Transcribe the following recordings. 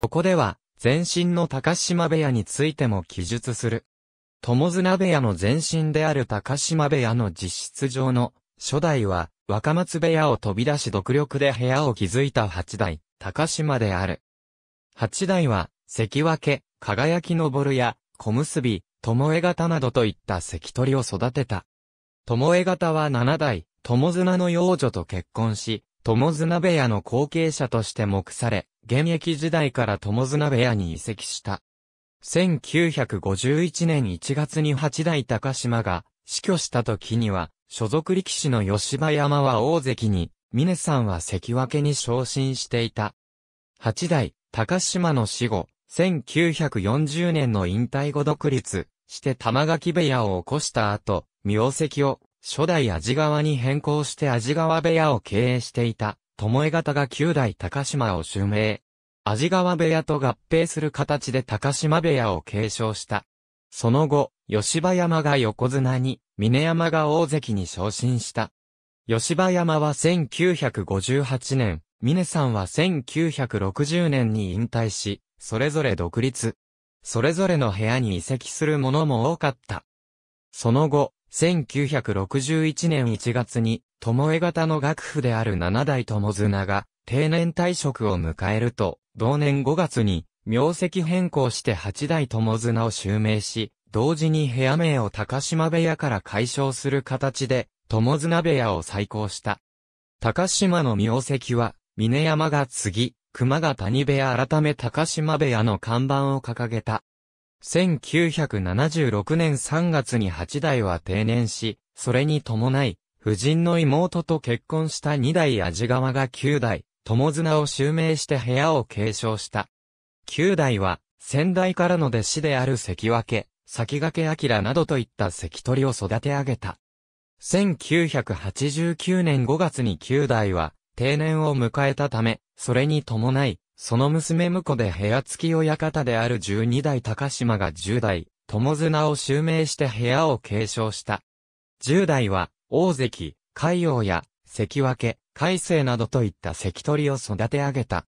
ここでは、前身の高島部屋についても記述する。友綱部屋の前身である高島部屋の実質上の初代は若松部屋を飛び出し独力で部屋を築いた八代、高島である。八代は関脇、輝き昇るや小結び、巴方などといった関取を育てた。巴方は七代、友綱の養女と結婚し、友綱部屋の後継者として目され、現役時代から友綱部屋に移籍した。1951年1月に八代高島が死去した時には、所属力士の吉羽山は大関に、峰さんは関脇に昇進していた。八代、高島の死後、1940年の引退後独立して玉垣部屋を起こした後、名跡を初代味川に変更して味川部屋を経営していた。巴方が九代高島を襲名。味川部屋と合併する形で高島部屋を継承した。その後、吉羽山が横綱に、峰山が大関に昇進した。吉羽山は1958年、峰さんは1960年に引退し、それぞれ独立。それぞれの部屋に移籍するものも多かった。その後、1961年1月に、巴型の楽譜である七代友綱が、定年退職を迎えると、同年5月に、名跡変更して八代友綱を襲名し、同時に部屋名を高島部屋から解消する形で、友綱部屋を再興した。高島の名跡は、峰山が次、熊が谷部屋改め高島部屋の看板を掲げた。1976年3月に八代は定年し、それに伴い、夫人の妹と結婚した二代味川が九代、友綱を襲名して部屋を継承した。九代は、先代からの弟子である関脇、先駆け明などといった関取を育て上げた。1989年5月に九代は定年を迎えたため、それに伴い、その娘婿で部屋付き親方である十二代高島が十代、友綱を襲名して部屋を継承した。十代は、大関、海王や、関脇、海星などといった関取を育て上げた。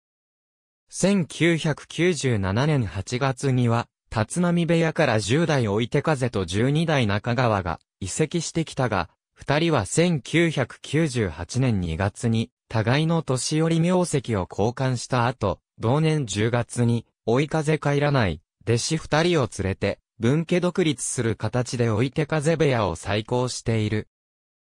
1997年8月には、立浪部屋から十代置いて風と十二代中川が移籍してきたが、二人は1998年2月に互いの年寄り名跡を交換した後、同年10月に、追い風帰らない、弟子二人を連れて、分家独立する形で追い手風部屋を再興している。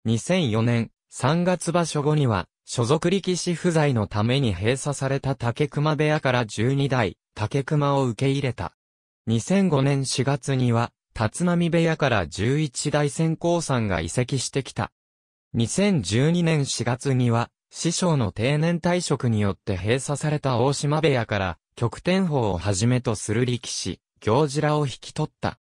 2004年、3月場所後には、所属力士不在のために閉鎖された竹熊部屋から12代、竹熊を受け入れた。2005年4月には、立浪部屋から11代先行さんが移籍してきた。2012年4月には、師匠の定年退職によって閉鎖された大島部屋から、極天法をはじめとする力士、行事らを引き取った。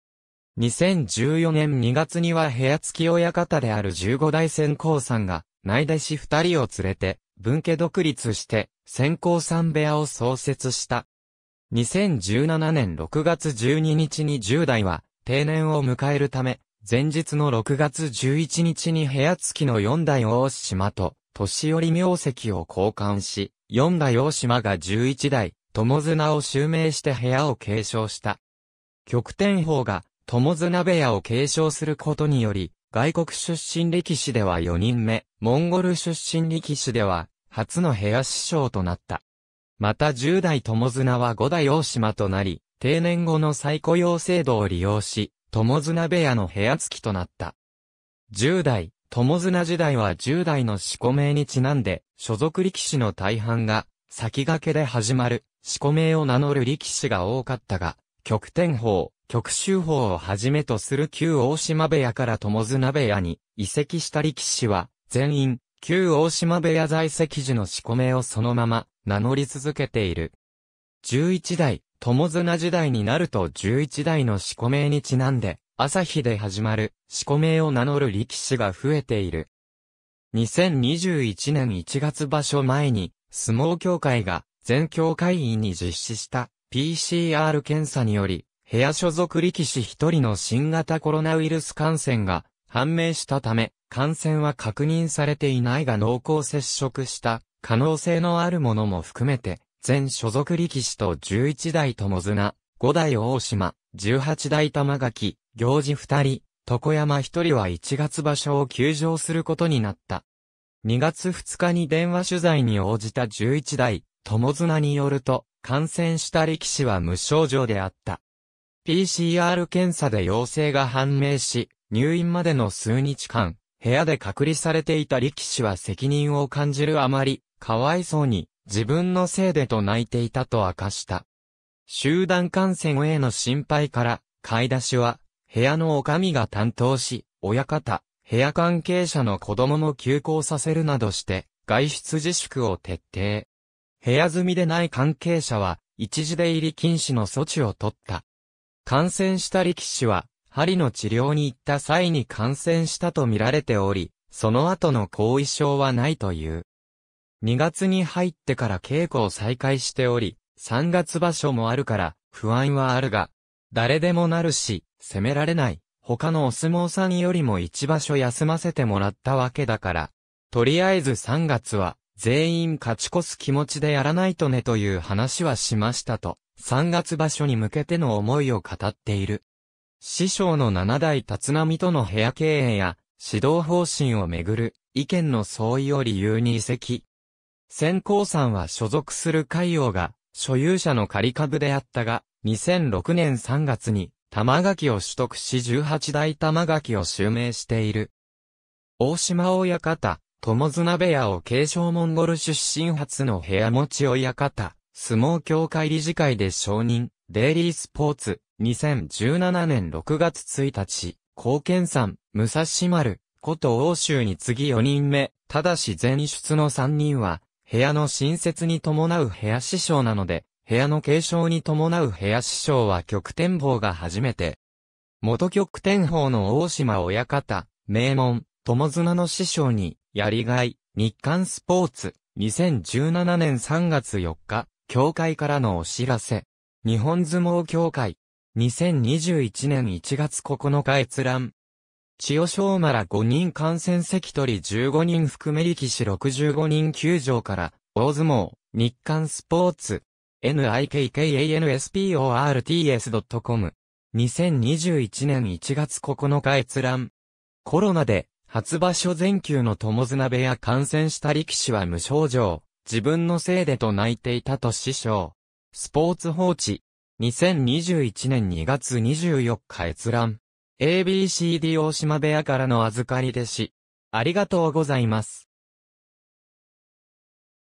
2014年2月には部屋付き親方である15代先行さんが、内弟子二人を連れて、分家独立して、先行さん部屋を創設した。2017年6月12日に10代は、定年を迎えるため、前日の6月11日に部屋付きの4代大島と、年寄り名跡を交換し、四代大島が十一代、友綱を襲名して部屋を継承した。極天法が友綱部屋を継承することにより、外国出身力士では四人目、モンゴル出身力士では初の部屋師匠となった。また十代友綱は五代大島となり、定年後の再雇用制度を利用し、友綱部屋の部屋付きとなった。十代、友綱時代は10代の四股名にちなんで、所属力士の大半が、先駆けで始まる、四股名を名乗る力士が多かったが、極天法、極州法をはじめとする旧大島部屋から友綱部屋に移籍した力士は、全員、旧大島部屋在籍時の四股名をそのまま、名乗り続けている。11代、友綱時代になると11代の四股名にちなんで、朝日で始まる、四股名を名乗る力士が増えている。2021年1月場所前に、相撲協会が全協会員に実施した PCR 検査により、部屋所属力士一人の新型コロナウイルス感染が判明したため、感染は確認されていないが濃厚接触した可能性のあるものも含めて、全所属力士と11代友綱、5代大島、18代玉垣、行事二人、床山一人は1月場所を休場することになった。2月二日に電話取材に応じた11代、友綱によると、感染した力士は無症状であった。PCR 検査で陽性が判明し、入院までの数日間、部屋で隔離されていた力士は責任を感じるあまり、かわいそうに、自分のせいでと泣いていたと明かした。集団感染への心配から、買い出しは、部屋の女将が担当し、親方、部屋関係者の子供も休校させるなどして、外出自粛を徹底。部屋済みでない関係者は、一時出入り禁止の措置を取った。感染した力士は、針の治療に行った際に感染したと見られており、その後の後遺症はないという。2月に入ってから稽古を再開しており、3月場所もあるから、不安はあるが、誰でもなるし、責められない。他のお相撲さんよりも一場所休ませてもらったわけだから。とりあえず3月は、全員勝ち越す気持ちでやらないとねという話はしましたと、3月場所に向けての思いを語っている。師匠の7代立浪との部屋経営や、指導方針をめぐる、意見の相違を理由に移籍。先行さんは所属する海洋が、所有者の仮株であったが、2006年3月に、玉垣を取得し十八代玉垣を襲名している。大島親方、友綱部屋を継承モンゴル出身初の部屋持ち親方、相撲協会理事会で承認、デイリースポーツ、2017年6月1日、貢献さん、武蔵丸、こと欧州に次4人目、ただし全出の3人は、部屋の新設に伴う部屋師匠なので、部屋の継承に伴う部屋師匠は極天法が初めて、元極天法の大島親方、名門、友綱の師匠に、やりがい、日刊スポーツ、2017年3月4日、協会からのお知らせ。日本相撲協会、2021年1月9日閲覧。千代翔馬ら5人感染関取15人含め力士65人球場から、大相撲、日刊スポーツ、nikkansports.com。2021年1月9日閲覧。コロナで、初場所全休の友綱部屋感染した力士は無症状、自分のせいでと泣いていたと師匠。スポーツ放置。2021年2月24日閲覧。ABCD 大島部屋からの預かり弟子。ありがとうございます。